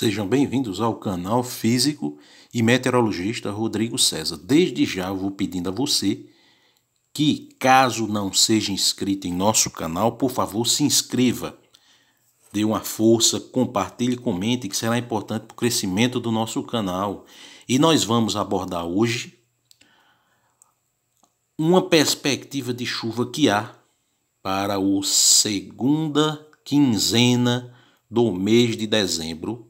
Sejam bem-vindos ao canal Físico e Meteorologista Rodrigo César. Desde já vou pedindo a você que, caso não seja inscrito em nosso canal, por favor se inscreva. Dê uma força, compartilhe, comente, que será importante para o crescimento do nosso canal. E nós vamos abordar hoje uma perspectiva de chuva que há para a segunda quinzena do mês de dezembro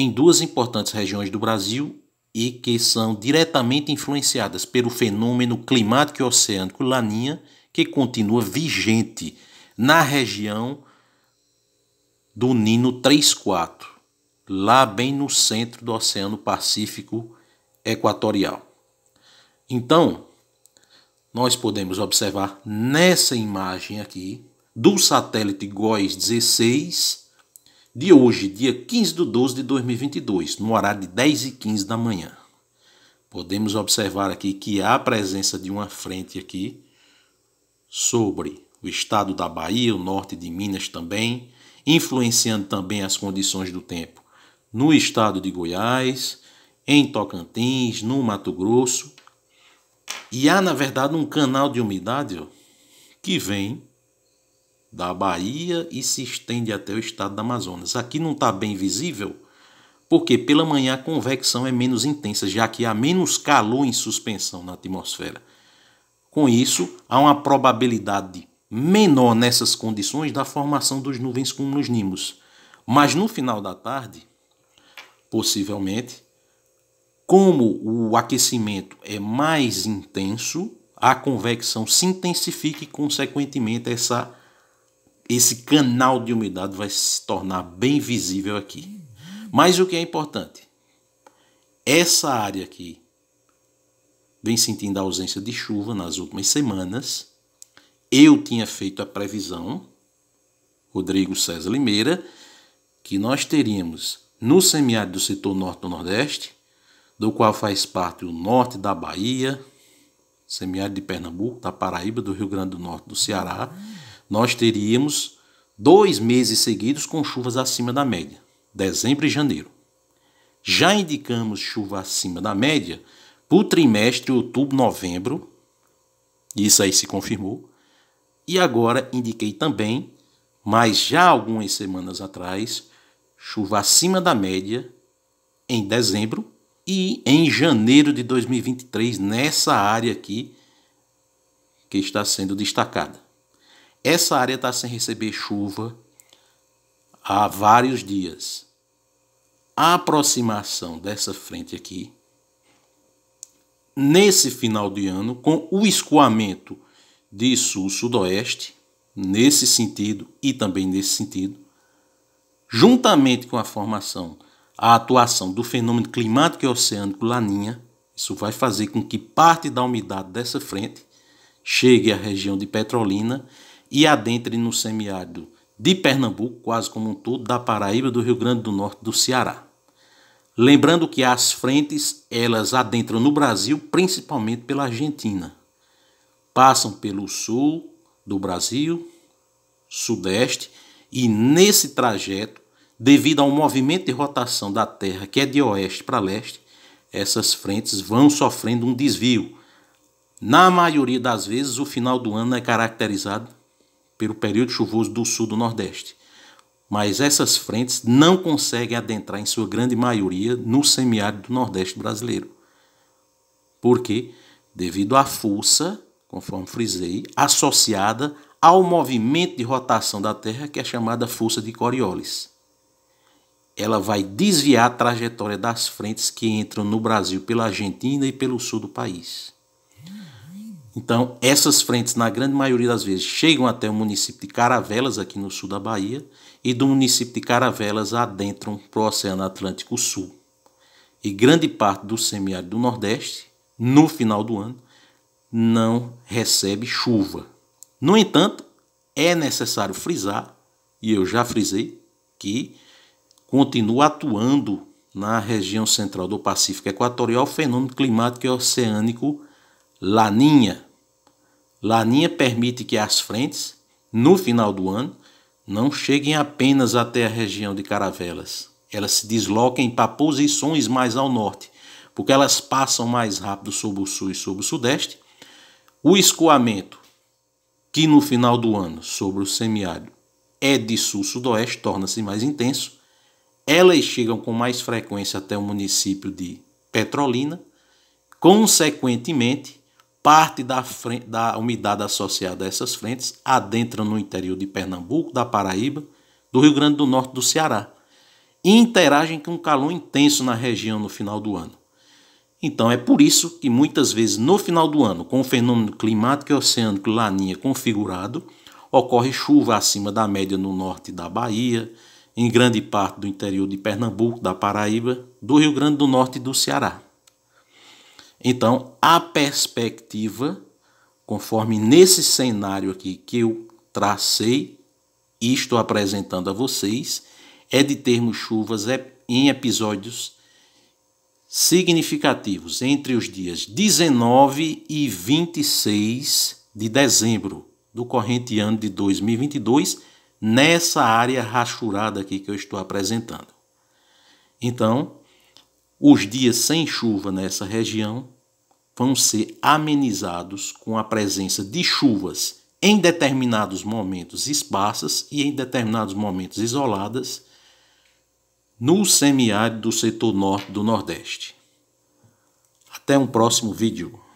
em duas importantes regiões do Brasil e que são diretamente influenciadas pelo fenômeno climático e oceânico Laninha, que continua vigente na região do Nino 34, lá bem no centro do Oceano Pacífico Equatorial. Então, nós podemos observar nessa imagem aqui do satélite GOES 16 de hoje, dia 15 de 12 de 2022, no horário de 10 e 15 da manhã. Podemos observar aqui que há a presença de uma frente aqui sobre o estado da Bahia, o norte de Minas também, influenciando também as condições do tempo no estado de Goiás, em Tocantins, no Mato Grosso. E há, na verdade, um canal de umidade ó, que vem da Bahia e se estende até o estado do Amazonas. Aqui não está bem visível, porque pela manhã a convecção é menos intensa, já que há menos calor em suspensão na atmosfera. Com isso, há uma probabilidade menor nessas condições da formação dos nuvens cúmulos nimos. Mas no final da tarde, possivelmente, como o aquecimento é mais intenso, a convecção se intensifica e, consequentemente, essa esse canal de umidade vai se tornar bem visível aqui. Mas o que é importante? Essa área aqui vem sentindo a ausência de chuva nas últimas semanas. Eu tinha feito a previsão, Rodrigo César Limeira, que nós teríamos no semiárido do setor norte do Nordeste, do qual faz parte o norte da Bahia, semiárido de Pernambuco, da Paraíba, do Rio Grande do Norte, do Ceará. Uhum nós teríamos dois meses seguidos com chuvas acima da média, dezembro e janeiro. Já indicamos chuva acima da média para o trimestre outubro-novembro, isso aí se confirmou, e agora indiquei também, mas já algumas semanas atrás, chuva acima da média em dezembro e em janeiro de 2023, nessa área aqui que está sendo destacada. Essa área está sem receber chuva há vários dias. A aproximação dessa frente aqui, nesse final de ano, com o escoamento de sul-sudoeste, nesse sentido e também nesse sentido, juntamente com a formação, a atuação do fenômeno climático e oceânico Laninha, isso vai fazer com que parte da umidade dessa frente chegue à região de Petrolina e adentre no semiárido de Pernambuco, quase como um todo, da Paraíba, do Rio Grande do Norte, do Ceará. Lembrando que as frentes, elas adentram no Brasil principalmente pela Argentina. Passam pelo sul do Brasil, sudeste, e nesse trajeto, devido ao movimento de rotação da Terra, que é de oeste para leste, essas frentes vão sofrendo um desvio. Na maioria das vezes, o final do ano é caracterizado pelo período chuvoso do sul do Nordeste. Mas essas frentes não conseguem adentrar, em sua grande maioria, no semiárido do Nordeste brasileiro. Por quê? Devido à força, conforme frisei, associada ao movimento de rotação da Terra, que é chamada força de Coriolis. Ela vai desviar a trajetória das frentes que entram no Brasil pela Argentina e pelo sul do país. Então, essas frentes, na grande maioria das vezes, chegam até o município de Caravelas, aqui no sul da Bahia, e do município de Caravelas adentram para o Oceano Atlântico Sul. E grande parte do semiárido do Nordeste, no final do ano, não recebe chuva. No entanto, é necessário frisar, e eu já frisei, que continua atuando na região central do Pacífico Equatorial o fenômeno climático e oceânico Laninha, Laninha permite que as frentes, no final do ano, não cheguem apenas até a região de Caravelas. Elas se desloquem para posições mais ao norte, porque elas passam mais rápido sobre o sul e sobre o sudeste. O escoamento, que no final do ano, sobre o semiárido, é de sul-sudoeste, torna-se mais intenso. Elas chegam com mais frequência até o município de Petrolina. Consequentemente, parte da, frente, da umidade associada a essas frentes adentra no interior de Pernambuco, da Paraíba, do Rio Grande do Norte do Ceará e interagem com um calor intenso na região no final do ano. Então é por isso que muitas vezes no final do ano, com o fenômeno climático e oceânico Laninha configurado, ocorre chuva acima da média no norte da Bahia, em grande parte do interior de Pernambuco, da Paraíba, do Rio Grande do Norte e do Ceará. Então, a perspectiva, conforme nesse cenário aqui que eu tracei e estou apresentando a vocês, é de termos chuvas em episódios significativos entre os dias 19 e 26 de dezembro do corrente ano de 2022, nessa área rachurada aqui que eu estou apresentando. Então, os dias sem chuva nessa região vão ser amenizados com a presença de chuvas em determinados momentos esparsas e em determinados momentos isoladas no semiárido do setor norte do Nordeste. Até um próximo vídeo.